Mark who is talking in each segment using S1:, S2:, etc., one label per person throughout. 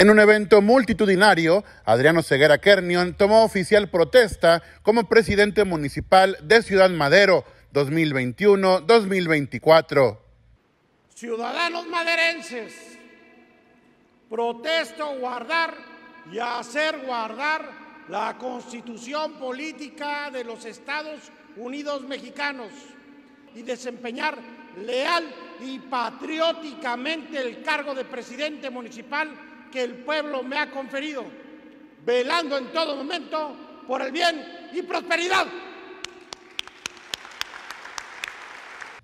S1: En un evento multitudinario, Adriano Ceguera Kernion tomó oficial protesta como presidente municipal de Ciudad Madero 2021-2024.
S2: Ciudadanos maderenses, protesto guardar y hacer guardar la constitución política de los Estados Unidos mexicanos y desempeñar leal y patrióticamente el cargo de presidente municipal que el pueblo me ha conferido, velando en todo momento por el bien y prosperidad.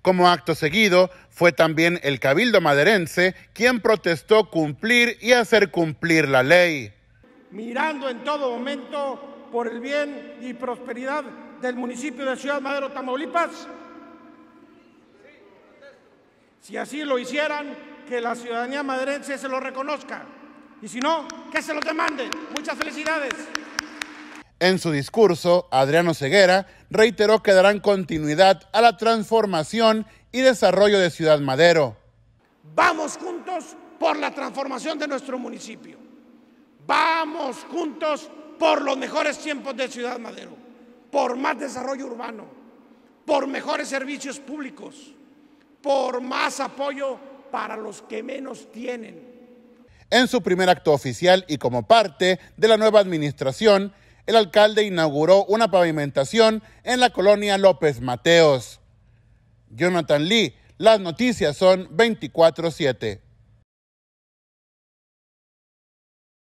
S1: Como acto seguido, fue también el cabildo maderense quien protestó cumplir y hacer cumplir la ley.
S2: Mirando en todo momento por el bien y prosperidad del municipio de Ciudad Madero, Tamaulipas. Si así lo hicieran, que la ciudadanía maderense se lo reconozca. Y si no, que se lo demande. Muchas felicidades.
S1: En su discurso, Adriano Ceguera reiteró que darán continuidad a la transformación y desarrollo de Ciudad Madero.
S2: Vamos juntos por la transformación de nuestro municipio. Vamos juntos por los mejores tiempos de Ciudad Madero, por más desarrollo urbano, por mejores servicios públicos, por más apoyo para los que menos tienen
S1: en su primer acto oficial y como parte de la nueva administración, el alcalde inauguró una pavimentación en la colonia López Mateos. Jonathan Lee, las noticias son 24-7.